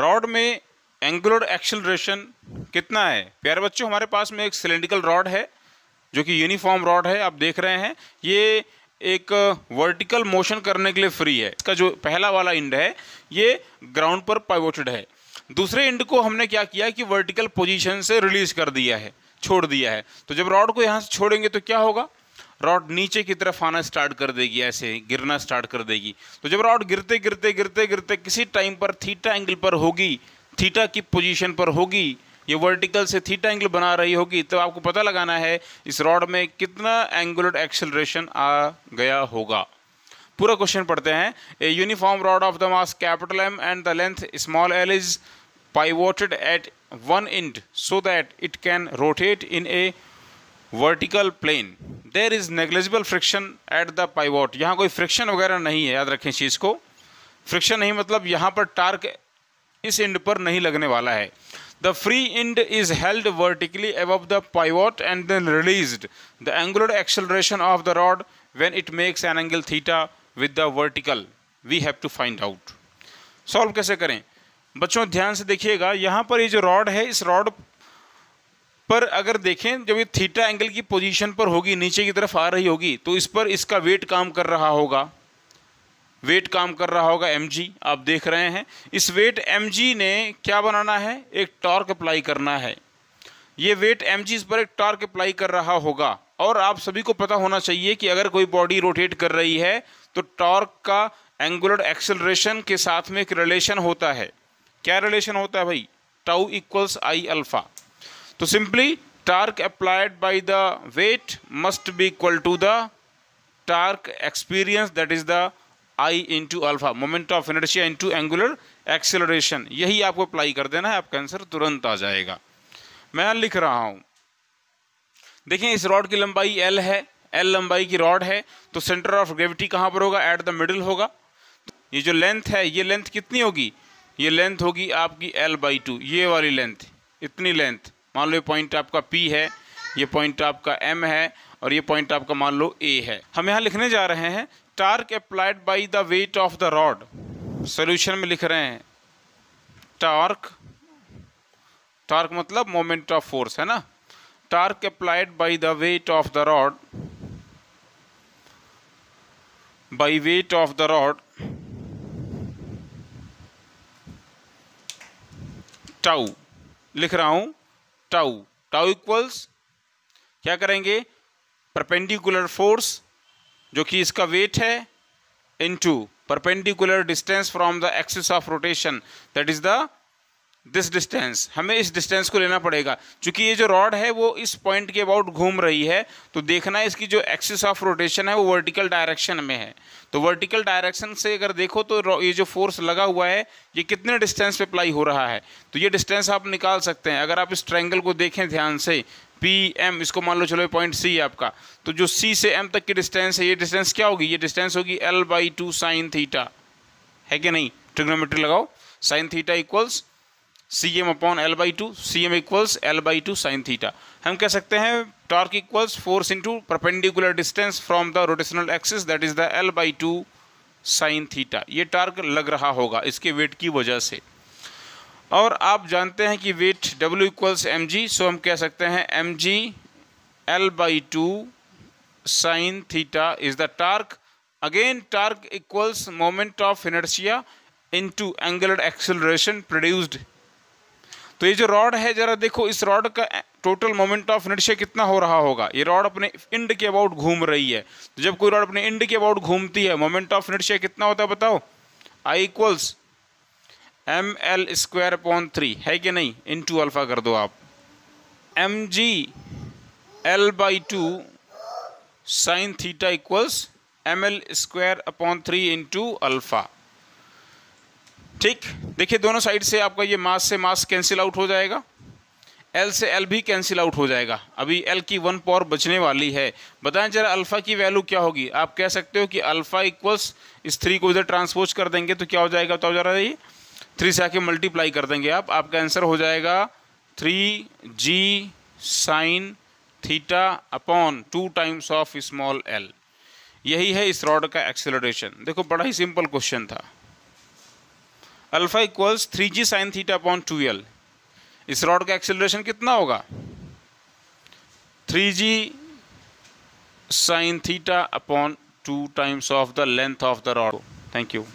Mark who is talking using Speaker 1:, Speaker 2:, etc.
Speaker 1: rod में angular acceleration कितना है प्यारे बच्चों हमारे पास में एक सिलेंड्रिकल रॉड है जो कि यूनिफॉर्म रॉड है आप देख रहे हैं ये एक वर्टिकल मोशन करने के लिए फ्री है इसका जो पहला वाला इंड है ये ग्राउंड पर पाइवोटेड है दूसरे इंड को हमने क्या किया कि वर्टिकल पोजीशन से रिलीज कर दिया है छोड़ दिया है तो जब रॉड को यहाँ से छोड़ेंगे तो क्या होगा रॉड नीचे की तरफ आना स्टार्ट कर देगी ऐसे गिरना स्टार्ट कर देगी तो जब रॉड गिरते गिरते गिरते गिरते किसी टाइम पर थीटा एंगल पर होगी थीटा की पोजीशन पर होगी ये वर्टिकल से थीटा एंगल बना रही होगी तो आपको पता लगाना है इस रॉड में कितना एंगुलर एक्सेलरेशन आ गया होगा पूरा क्वेश्चन पढ़ते हैं a uniform rod of the mass capital M and the length small L is pivoted at one end so that it can rotate in a vertical plane there is negligible friction at the pivot यहाँ कोई friction वगैरह नहीं है याद रखें चीज़ को friction नहीं मतलब यहाँ पर टार्क इस इंड पर नहीं लगने वाला है the free end is held vertically above the pivot and then release the angular acceleration of the rod when it makes an angle theta with the vertical we have to find out solve कैसे करें बच्चों ध्यान से देखिएगा यहाँ पर ये जो रॉड है इस रॉड पर अगर देखें जब ये थीटा एंगल की पोजीशन पर होगी नीचे की तरफ आ रही होगी तो इस पर इसका वेट काम कर रहा होगा वेट काम कर रहा होगा एम आप देख रहे हैं इस वेट एम ने क्या बनाना है एक टॉर्क अप्लाई करना है ये वेट एम इस पर एक टॉर्क अप्लाई कर रहा होगा और आप सभी को पता होना चाहिए कि अगर कोई बॉडी रोटेट कर रही है तो टॉर्क का एंगुलर एक्सेलरेशन के साथ में एक रिलेशन होता है क्या रिलेशन होता है भाई टाउ इक्वल्स आई अल्फ़ा तो simply torque applied by the weight must be equal to the torque experience that is the I into alpha moment of inertia into angular acceleration यही आपको apply कर देना है आपका आंसर तुरंत आ जाएगा मैं लिख रहा हूं देखिए इस रॉड की लंबाई एल है एल लंबाई की रॉड है तो सेंटर ऑफ ग्रेविटी कहां पर होगा एट द मिडिल होगा ये जो लेंथ है ये लेंथ कितनी होगी ये लेंथ होगी आपकी एल बाई टू ये वाली लेंथ इतनी लेंथ मान लो ये पॉइंट आपका पी है ये पॉइंट आपका एम है और ये पॉइंट आपका मान लो ए है हम यहाँ लिखने जा रहे हैं torque applied by the weight of the rod solution में लिख रहे हैं टार्क टार्क मतलब मोमेंट ऑफ फोर्स है ना torque applied by the weight of the rod by weight of the rod tau लिख रहा हूं टाउ टाउ इक्वल्स क्या करेंगे परपेंडिकुलर फोर्स जो कि इसका वेट है into perpendicular distance from the axis of rotation that is the this distance हमें इस डिस्टेंस को लेना पड़ेगा क्योंकि ये जो रॉड है वो इस पॉइंट के अबाउट घूम रही है तो देखना है इसकी जो एक्सिस ऑफ रोटेशन है वो वर्टिकल डायरेक्शन में है तो वर्टिकल डायरेक्शन से अगर देखो तो ये जो फोर्स लगा हुआ है ये कितने डिस्टेंस पे अप्लाई हो रहा है तो ये डिस्टेंस आप निकाल सकते हैं अगर आप इस ट्रैंगल को देखें ध्यान से पी एम इसको मान लो चलो पॉइंट सी आपका तो जो सी से एम तक की डिस्टेंस है ये डिस्टेंस क्या होगी ये डिस्टेंस होगी L by two sine theta है कि नहीं ट्रिग्नोमेट्री लगाओ sine theta equals C M upon L by two C M equals L by two sine theta हम कह सकते हैं torque equals force into perpendicular distance from the rotational axis that is the L by two sine theta ये torque लग रहा होगा इसके wait की वजह से और आप जानते हैं कि weight W equals M G so हम कह सकते हैं M G L by two sine theta is the torque again torque equals moment of inertia to angular acceleration produced तो ये जो रॉड है ज़रा देखो इस रॉड का टोटल मोमेंट ऑफ इनर्शिया कितना हो रहा होगा ये रॉड अपने इंड के अबाउट घूम रही है तो जब कोई रॉड अपने इंड के अबाउट घूमती है मोमेंट ऑफ इनर्शिया कितना होता है बताओ I equals M L square upon three है कि नहीं इन टू अल्फ़ा कर दो आप M G L by two sine theta equals M L square upon three into alpha ठीक देखिए दोनों साइड से आपका ये मास से मास कैंसिल आउट हो जाएगा एल से एल भी कैंसिल आउट हो जाएगा अभी एल की वन पावर बचने वाली है बताएं जरा अल्फ़ा की वैल्यू क्या होगी आप कह सकते हो कि अल्फ़ा इक्वल्स इस थ्री को इधर ट्रांसपोज कर देंगे तो क्या हो जाएगा बताओ जरा ये थ्री से आके मल्टीप्लाई कर देंगे आप आपका आंसर हो जाएगा three G sine theta upon two times of small L यही है इस रॉड का एक्सेलरेशन देखो बड़ा ही सिंपल क्वेश्चन था alpha equals three G sine theta upon two L इस रॉड का एक्सेलरेशन कितना होगा three G sine theta upon two times of the length of the rod thank you